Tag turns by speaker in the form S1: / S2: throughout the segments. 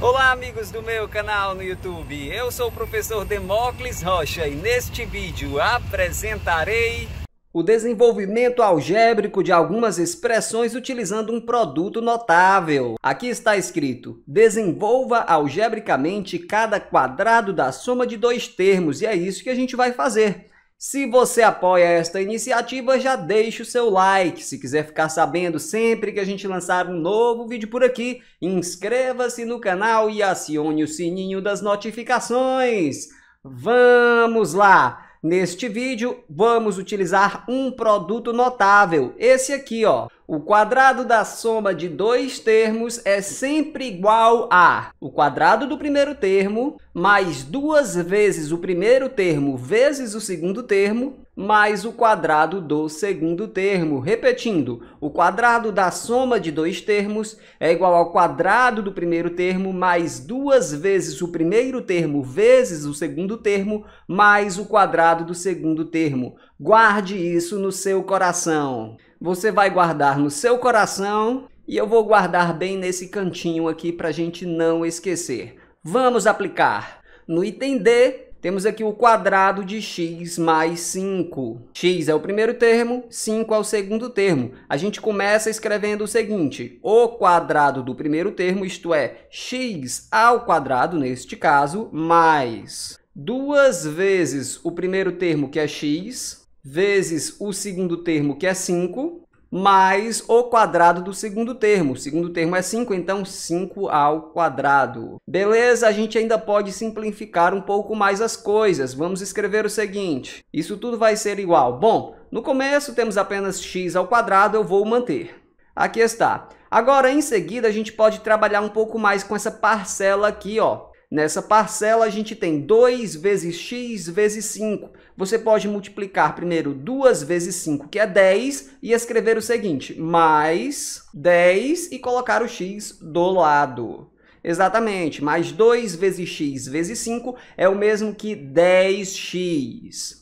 S1: Olá amigos do meu canal no YouTube, eu sou o professor Demócles Rocha e neste vídeo apresentarei o desenvolvimento algébrico de algumas expressões utilizando um produto notável. Aqui está escrito, desenvolva algebricamente cada quadrado da soma de dois termos e é isso que a gente vai fazer. Se você apoia esta iniciativa, já deixe o seu like. Se quiser ficar sabendo sempre que a gente lançar um novo vídeo por aqui, inscreva-se no canal e acione o sininho das notificações. Vamos lá! Neste vídeo, vamos utilizar um produto notável, esse aqui, ó. O quadrado da soma de dois termos é sempre igual a o quadrado do primeiro termo mais duas vezes o primeiro termo vezes o segundo termo mais o quadrado do segundo termo. Repetindo, o quadrado da soma de dois termos é igual ao quadrado do primeiro termo mais duas vezes o primeiro termo vezes o segundo termo mais o quadrado do segundo termo. Guarde isso no seu coração você vai guardar no seu coração e eu vou guardar bem nesse cantinho aqui para a gente não esquecer. Vamos aplicar. No item D, temos aqui o quadrado de x mais 5. x é o primeiro termo, 5 é o segundo termo. A gente começa escrevendo o seguinte, o quadrado do primeiro termo, isto é, x ao quadrado, neste caso, mais duas vezes o primeiro termo, que é x, vezes o segundo termo, que é 5, mais o quadrado do segundo termo. O segundo termo é 5, então 5 ao quadrado. Beleza? A gente ainda pode simplificar um pouco mais as coisas. Vamos escrever o seguinte. Isso tudo vai ser igual. Bom, no começo temos apenas x ao quadrado, eu vou manter. Aqui está. Agora, em seguida, a gente pode trabalhar um pouco mais com essa parcela aqui, ó. Nessa parcela, a gente tem 2 vezes x vezes 5. Você pode multiplicar primeiro 2 vezes 5, que é 10, e escrever o seguinte, mais 10 e colocar o x do lado. Exatamente, mais 2 vezes x vezes 5 é o mesmo que 10x.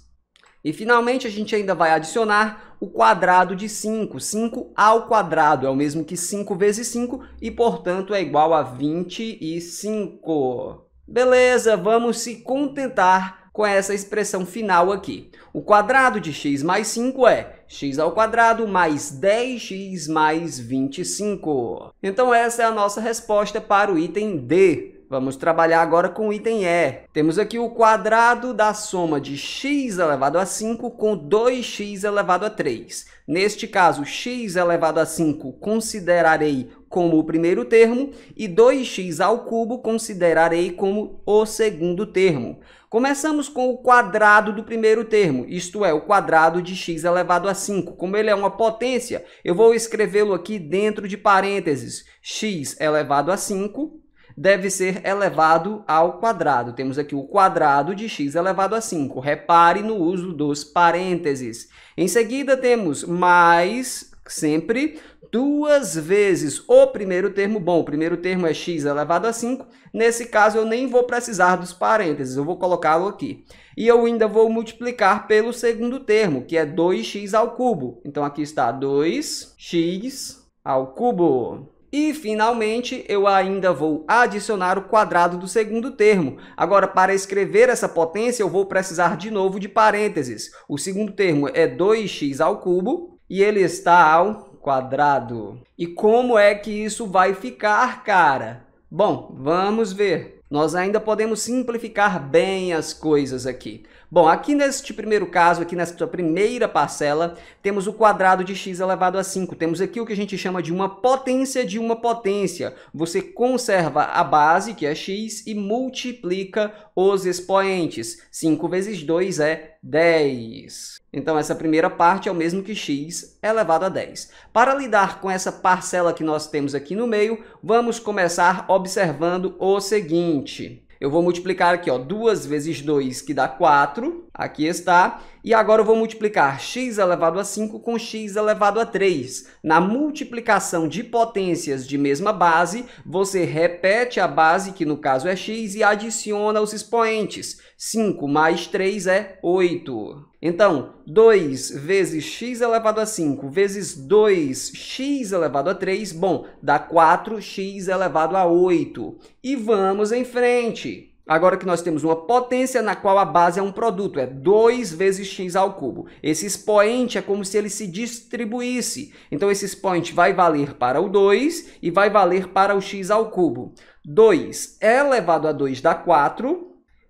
S1: E finalmente a gente ainda vai adicionar o quadrado de 5. 5 ao quadrado é o mesmo que 5 vezes 5 e, portanto, é igual a 25. Beleza, vamos se contentar com essa expressão final aqui. O quadrado de x mais 5 é x ao quadrado mais 10x mais 25. Então essa é a nossa resposta para o item D. Vamos trabalhar agora com o item E. Temos aqui o quadrado da soma de x elevado a 5 com 2x elevado a 3. Neste caso, x elevado a 5 considerarei como o primeiro termo e 2x ao cubo considerarei como o segundo termo. Começamos com o quadrado do primeiro termo, isto é, o quadrado de x elevado a 5. Como ele é uma potência, eu vou escrevê-lo aqui dentro de parênteses. x elevado a 5 deve ser elevado ao quadrado. Temos aqui o quadrado de x elevado a 5. Repare no uso dos parênteses. Em seguida, temos mais, sempre, duas vezes o primeiro termo. Bom, o primeiro termo é x elevado a 5. Nesse caso, eu nem vou precisar dos parênteses, eu vou colocá-lo aqui. E eu ainda vou multiplicar pelo segundo termo, que é 2x ao cubo. Então, aqui está 2x ao cubo. E, finalmente, eu ainda vou adicionar o quadrado do segundo termo. Agora, para escrever essa potência, eu vou precisar de novo de parênteses. O segundo termo é 2x ao cubo e ele está ao quadrado. E como é que isso vai ficar, cara? Bom, vamos ver. Nós ainda podemos simplificar bem as coisas aqui. Bom, aqui neste primeiro caso, aqui nesta primeira parcela, temos o quadrado de x elevado a 5. Temos aqui o que a gente chama de uma potência de uma potência. Você conserva a base, que é x, e multiplica os expoentes. 5 vezes 2 é 10. Então, essa primeira parte é o mesmo que x elevado a 10. Para lidar com essa parcela que nós temos aqui no meio, vamos começar observando o seguinte. Eu vou multiplicar aqui, ó, 2 vezes 2, que dá 4. Aqui está. E agora eu vou multiplicar x elevado a 5 com x elevado a 3. Na multiplicação de potências de mesma base, você repete a base, que no caso é x, e adiciona os expoentes. 5 mais 3 é 8. Então, 2 vezes x elevado a 5 vezes 2x elevado a 3, bom, dá 4x elevado a 8. E vamos em frente. Agora que nós temos uma potência na qual a base é um produto, é 2 vezes x ao cubo. Esse expoente é como se ele se distribuísse. Então, esse expoente vai valer para o 2 e vai valer para o x ao cubo. 2 é elevado a 2 dá 4,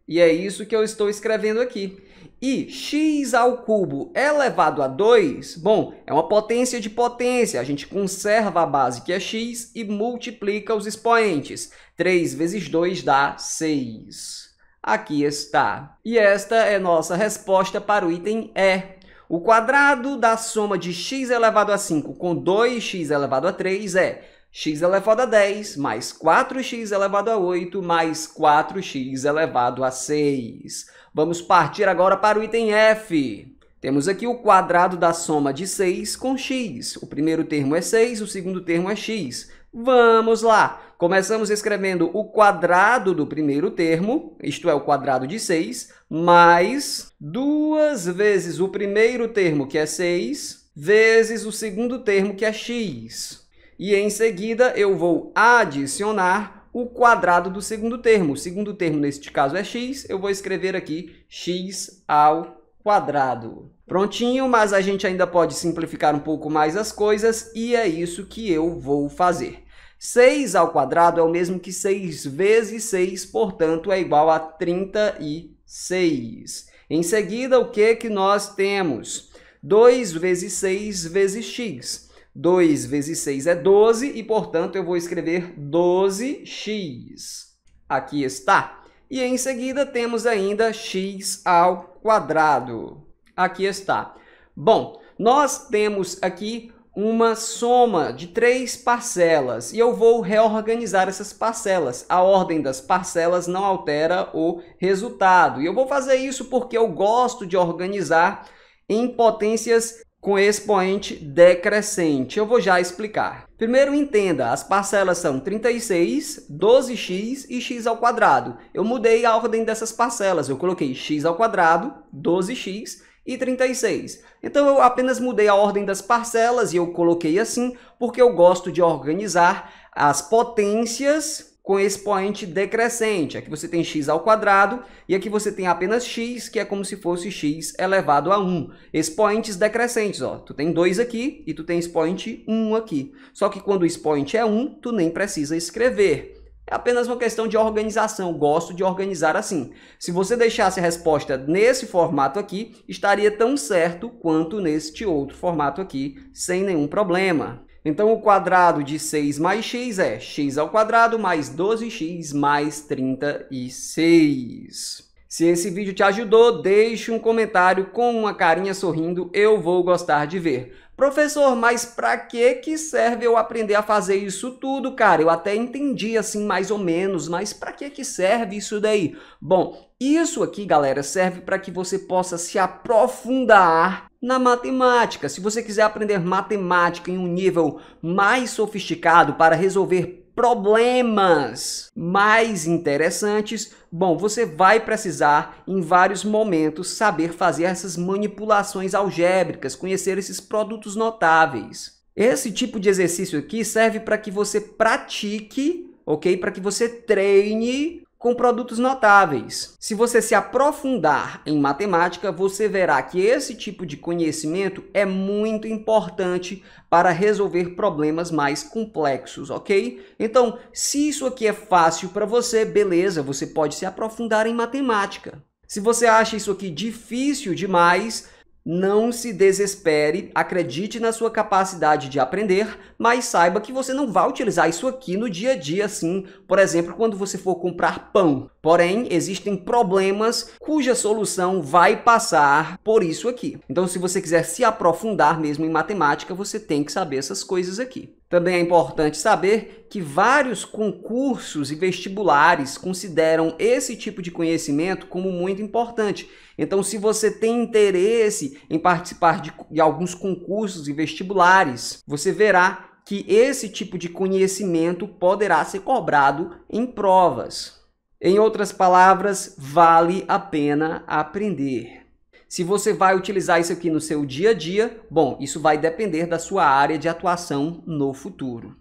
S1: e é isso que eu estou escrevendo aqui e x ao cubo elevado a 2, bom, é uma potência de potência. A gente conserva a base que é x e multiplica os expoentes. 3 vezes 2 dá 6. Aqui está. E esta é nossa resposta para o item E. O quadrado da soma de x elevado a 5 com 2x elevado a 3 é x elevado a 10, mais 4x elevado a 8, mais 4x elevado a 6. Vamos partir agora para o item f. Temos aqui o quadrado da soma de 6 com x. O primeiro termo é 6, o segundo termo é x. Vamos lá! Começamos escrevendo o quadrado do primeiro termo, isto é, o quadrado de 6, mais duas vezes o primeiro termo, que é 6, vezes o segundo termo, que é x e em seguida eu vou adicionar o quadrado do segundo termo. O segundo termo, neste caso, é x. Eu vou escrever aqui x ao quadrado. Prontinho, mas a gente ainda pode simplificar um pouco mais as coisas e é isso que eu vou fazer. 6 ao quadrado é o mesmo que 6 vezes 6, portanto, é igual a 36. Em seguida, o que, que nós temos? 2 vezes 6 vezes x. 2 vezes 6 é 12 e, portanto, eu vou escrever 12x. Aqui está. E em seguida temos ainda x ao quadrado. Aqui está. Bom, nós temos aqui uma soma de três parcelas e eu vou reorganizar essas parcelas. A ordem das parcelas não altera o resultado. E eu vou fazer isso porque eu gosto de organizar em potências com expoente decrescente. Eu vou já explicar. Primeiro entenda, as parcelas são 36, 12x e x ao quadrado. Eu mudei a ordem dessas parcelas, eu coloquei x ao quadrado, 12x e 36. Então eu apenas mudei a ordem das parcelas e eu coloquei assim porque eu gosto de organizar as potências com expoente decrescente. Aqui você tem x ao quadrado e aqui você tem apenas x, que é como se fosse x elevado a 1. Expoentes decrescentes, ó. Tu tem 2 aqui e tu tem expoente 1 aqui. Só que quando o expoente é 1, tu nem precisa escrever. É apenas uma questão de organização. Gosto de organizar assim. Se você deixasse a resposta nesse formato aqui, estaria tão certo quanto neste outro formato aqui, sem nenhum problema. Então, o quadrado de 6 mais x é x ao quadrado mais 12x mais 36. Se esse vídeo te ajudou, deixe um comentário com uma carinha sorrindo, eu vou gostar de ver. Professor, mas para que que serve eu aprender a fazer isso tudo, cara? Eu até entendi assim mais ou menos, mas para que que serve isso daí? Bom, isso aqui, galera, serve para que você possa se aprofundar na matemática. Se você quiser aprender matemática em um nível mais sofisticado para resolver problemas mais interessantes, bom, você vai precisar em vários momentos saber fazer essas manipulações algébricas, conhecer esses produtos notáveis. Esse tipo de exercício aqui serve para que você pratique, ok? Para que você treine com produtos notáveis. Se você se aprofundar em matemática, você verá que esse tipo de conhecimento é muito importante para resolver problemas mais complexos, ok? Então, se isso aqui é fácil para você, beleza, você pode se aprofundar em matemática. Se você acha isso aqui difícil demais, não se desespere, acredite na sua capacidade de aprender, mas saiba que você não vai utilizar isso aqui no dia a dia, assim, por exemplo, quando você for comprar pão. Porém, existem problemas cuja solução vai passar por isso aqui. Então, se você quiser se aprofundar mesmo em matemática, você tem que saber essas coisas aqui. Também é importante saber que vários concursos e vestibulares consideram esse tipo de conhecimento como muito importante. Então, se você tem interesse em participar de, de alguns concursos e vestibulares, você verá que esse tipo de conhecimento poderá ser cobrado em provas. Em outras palavras, vale a pena aprender. Se você vai utilizar isso aqui no seu dia a dia, bom, isso vai depender da sua área de atuação no futuro.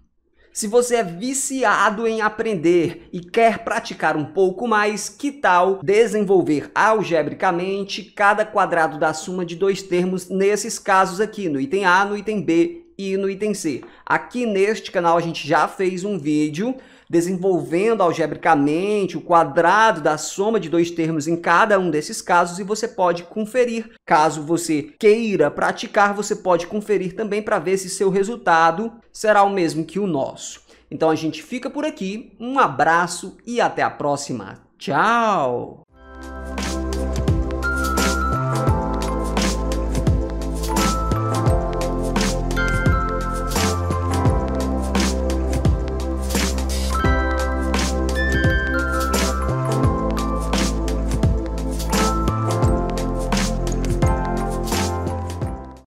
S1: Se você é viciado em aprender e quer praticar um pouco mais, que tal desenvolver algebricamente cada quadrado da suma de dois termos nesses casos aqui, no item A, no item B e no item C. Aqui neste canal a gente já fez um vídeo desenvolvendo algebricamente o quadrado da soma de dois termos em cada um desses casos e você pode conferir. Caso você queira praticar, você pode conferir também para ver se seu resultado será o mesmo que o nosso. Então a gente fica por aqui, um abraço e até a próxima. Tchau!